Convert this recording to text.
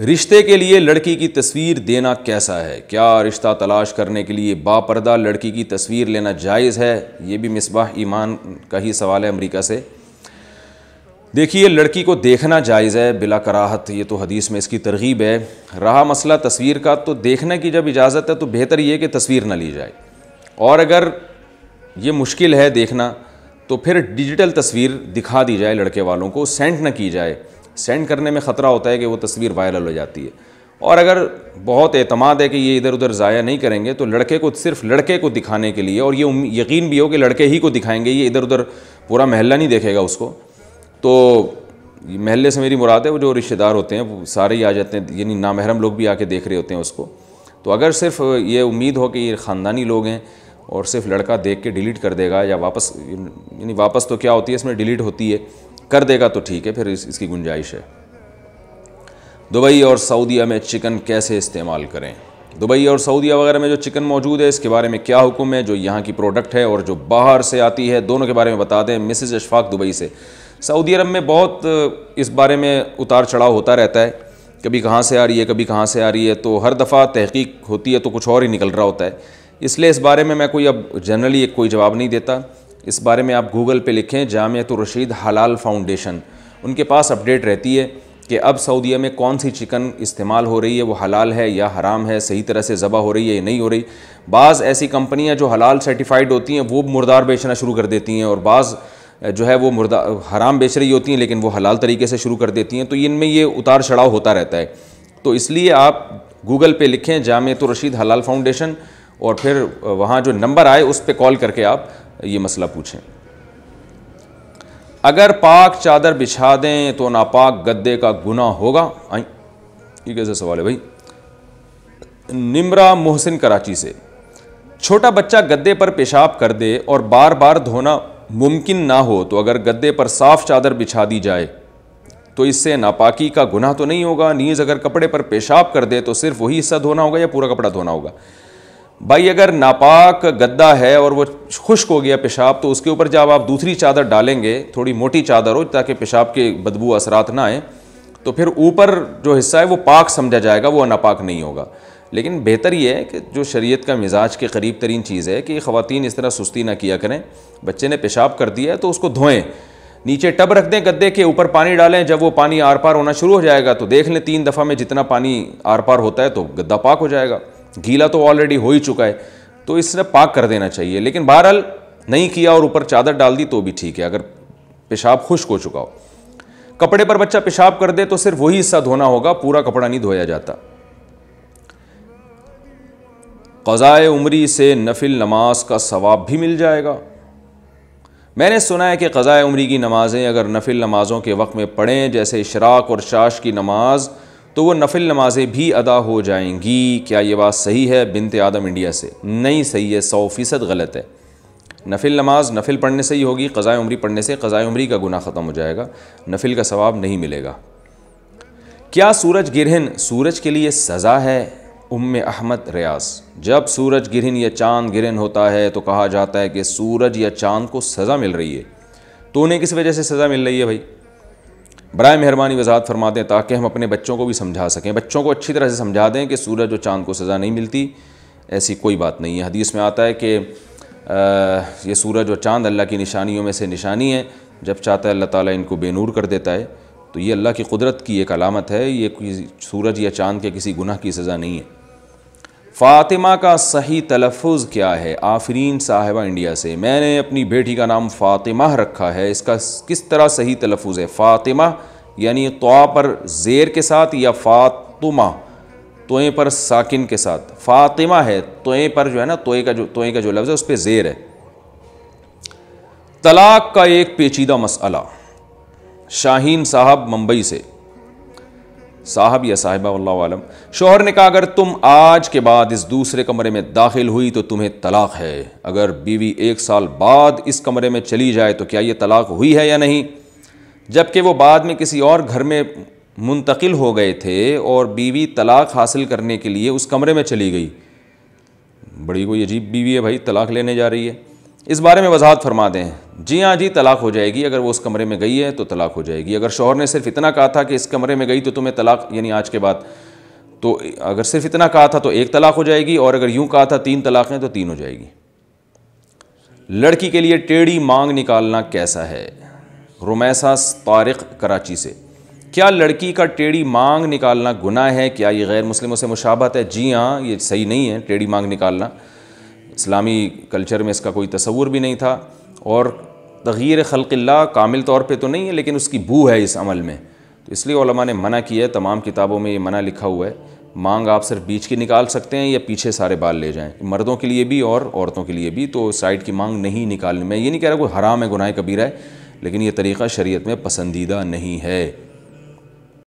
रिश्ते के लिए लड़की की तस्वीर देना कैसा है क्या रिश्ता तलाश करने के लिए बापरदा लड़की की तस्वीर लेना जायज़ है ये भी मिसबाह ईमान का ही सवाल है अमेरिका से देखिए लड़की को देखना जायज़ है बिला कराहत ये तो हदीस में इसकी तरगीब है रहा मसला तस्वीर का तो देखने की जब इजाज़त है तो बेहतर ये कि तस्वीर ना ली जाए और अगर ये मुश्किल है देखना तो फिर डिजिटल तस्वीर दिखा दी जाए लड़के वालों को सेंड ना की जाए सेंड करने में ख़तरा होता है कि वो तस्वीर वायरल हो जाती है और अगर बहुत अतमाद है कि ये इधर उधर ज़ाया नहीं करेंगे तो लड़के को सिर्फ लड़के को दिखाने के लिए और ये यकीन भी हो कि लड़के ही को दिखाएंगे ये इधर उधर पूरा महल्ला नहीं देखेगा उसको तो महल्ले से मेरी मुराद है वो जो रिश्तेदार होते हैं वो सारे ही आ जाते हैं यानी नामहरम लोग भी आके देख रहे होते हैं उसको तो अगर सिर्फ ये उम्मीद हो कि ये ख़ानदानी लोग हैं और सिर्फ लड़का देख के डिलीट कर देगा या वापस यानी वापस तो क्या होती है इसमें डिलीट होती है कर देगा तो ठीक है फिर इस, इसकी गुंजाइश है दुबई और सऊदीया में चिकन कैसे इस्तेमाल करें दुबई और सऊदीया वगैरह में जो चिकन मौजूद है इसके बारे में क्या हुक्म है जो यहाँ की प्रोडक्ट है और जो बाहर से आती है दोनों के बारे में बता दें मिसिज अशफाक दुबई से सऊदी अरब में बहुत इस बारे में उतार चढ़ाव होता रहता है कभी कहाँ से आ रही है कभी कहाँ से आ रही है तो हर दफ़ा तहकीक होती है तो कुछ और ही निकल रहा होता है इसलिए इस बारे में मैं कोई अब जनरली एक कोई जवाब नहीं देता इस बारे में आप गूगल पे लिखें जामियत रशीद हलाल फाउंडेशन उनके पास अपडेट रहती है कि अब सऊदीया में कौन सी चिकन इस्तेमाल हो रही है वो हलाल है या हराम है सही तरह से ज़बह हो रही है या नहीं हो रही बाज़ ऐसी कंपनियां जो हलाल सर्टिफाइड होती हैं वो मुर्दार बेचना शुरू कर देती हैं और बाज़ जो है वो मुर्दा हराम बेच रही होती हैं लेकिन वो हलाल तरीके से शुरू कर देती हैं तो इनमें ये उतार चढ़ाव होता रहता है तो इसलिए आप गूगल पे लिखें जामियत रशीद हलाल फाउंडेशन और फिर वहाँ जो नंबर आए उस पर कॉल करके आप ये मसला पूछें अगर पाक चादर बिछा दें तो नापाक गद्दे का गुना होगा आई ये कैसा सवाल है भाई निमरा मोहसिन कराची से छोटा बच्चा गद्दे पर पेशाब कर दे और बार बार धोना मुमकिन ना हो तो अगर गद्दे पर साफ चादर बिछा दी जाए तो इससे नापाकी का गुनाह तो नहीं होगा नीज़ अगर कपड़े पर पेशाब कर दे तो सिर्फ वही हिस्सा धोना होगा या पूरा कपड़ा धोना होगा भाई अगर नापाक गद्दा है और वो खुश्क हो गया पेशाब तो उसके ऊपर जब आप दूसरी चादर डालेंगे थोड़ी मोटी चादर हो ताकि पेशाब के बदबू असरात ना आए तो फिर ऊपर जो हिस्सा है वो पाक समझा जाएगा वो नापाक नहीं होगा लेकिन बेहतर ये है कि जो शरीयत का मिजाज के करीब तरीन चीज़ है कि ख़वान इस तरह सुस्ती ना किया करें बच्चे ने पेशाब कर दिया है तो उसको धोएं नीचे टब रख दें गद्दे के ऊपर पानी डालें जब वो पानी आर पार होना शुरू हो जाएगा तो देख लें तीन दफ़ा में जितना पानी आर पार होता है तो गद्दा पाक हो जाएगा गीला तो ऑलरेडी हो ही चुका है तो इसने पाक कर देना चाहिए लेकिन बहरहाल नहीं किया और ऊपर चादर डाल दी तो भी ठीक है अगर पेशाब खुश्क हो चुका हो कपड़े पर बच्चा पेशाब कर दे तो सिर्फ वही हिस्सा धोना होगा पूरा कपड़ा नहीं धोया जाता क़ज़ाए उमरी से नफिल नमाज का सवाब भी मिल जाएगा मैंने सुना है कि क़ज़ाए उमरी की नमाज़ें अगर नफिल नमाज़ों के वक्त में पढ़ें जैसे इशराक और शाश की नमाज़ तो वो नफिल नमाजें भी अदा हो जाएंगी क्या ये बात सही है बिनत आदम इंडिया से नहीं सही है सौ फ़ीसद गलत है नफिल नमाज नफिल पढ़ने से ही होगी क़ज़ाए उम्री पढ़ने से क़ज़ाए उम्री का गुना ख़त्म हो जाएगा नफिल का सवाब नहीं मिलेगा क्या सूरज गिरहन सूरज के लिए सज़ा है उम अहमद रियाज जब सूरज गिरहन या चांद गिरहन होता है तो कहा जाता है कि सूरज या चाँद को सज़ा मिल रही है तो उन्हें किस वजह से सज़ा मिल रही है भाई बर मेहरबानी वजात फरमा दें ताकि हम अपने बच्चों को भी समझा सकें बच्चों को अच्छी तरह से समझा दें कि सूरज और चाँद को सज़ा नहीं मिलती ऐसी कोई बात नहीं है हदीस में आता है कि ये सूरज और चाँद अल्लाह की निशानियों में से निशानी है जब चाहता है अल्लाह ताली इनको बेनूर कर देता है तो ये अल्लाह की कुदरत की एक अलामत है ये सूरज या चाँद के किसी गुना की सज़ा नहीं है फ़ातिमा का सही तलफ़ क्या है आफरीन साहिबा इंडिया से मैंने अपनी बेटी का नाम फ़ातिमा रखा है इसका किस तरह सही तलफ़ है फ़ातिमा यानी तो पर ज़ेर के साथ या फ़ातुमा तोएँ पर साकििन के साथ फ़ातिमा है तोएँ पर जो है ना तोए का जो तोए का जो लफ्ज़ है उस पर ज़ेर है तलाक का एक पेचीदा मसला शाहीन साहब मुंबई से साहब या साहिबा शोहर ने कहा अगर तुम आज के बाद इस दूसरे कमरे में दाखिल हुई तो तुम्हें तलाक है अगर बीवी एक साल बाद इस कमरे में चली जाए तो क्या ये तलाक हुई है या नहीं जबकि वो बाद में किसी और घर में मुंतकिल हो गए थे और बीवी तलाक हासिल करने के लिए उस कमरे में चली गई बड़ी कोई अजीब बीवी है भाई तलाक लेने जा रही है इस बारे में वजाहत फरमा दें जी हाँ जी तलाक हो जाएगी अगर वो उस कमरे में गई है तो तलाक हो जाएगी अगर शोहर ने सिर्फ इतना कहा था कि इस कमरे में गई तो तुम्हें तलाक यानी आज के बाद तो अगर सिर्फ इतना कहा था तो एक तलाक हो जाएगी और अगर यूं कहा था तीन तलाक हैं तो तीन हो जाएगी लड़की के लिए टेढ़ी मांग निकालना कैसा है रोमैसा तारक कराची से क्या लड़की का टेढ़ी मांग निकालना गुनाह है क्या ये गैर मुस्लिमों से मुशाबत है जी हाँ ये सही नहीं है टेढ़ी मांग निकालना इस्लामी कल्चर में इसका कोई तस्वूर भी नहीं था और तग़ीर खलकिल्ला कामिल तौर पे तो नहीं है लेकिन उसकी बू है इस अमल में तो इसलिए ने मना किया है तमाम किताबों में ये मना लिखा हुआ है मांग आप सिर्फ बीच की निकाल सकते हैं या पीछे सारे बाल ले जाएं मर्दों के लिए भी और औरतों के लिए भी तो साइड की मांग नहीं निकालने मैं ये नहीं कह रहा कोई हराम है गुनाह कबीरा है लेकिन ये तरीक़ा शरीयत में पसंदीदा नहीं है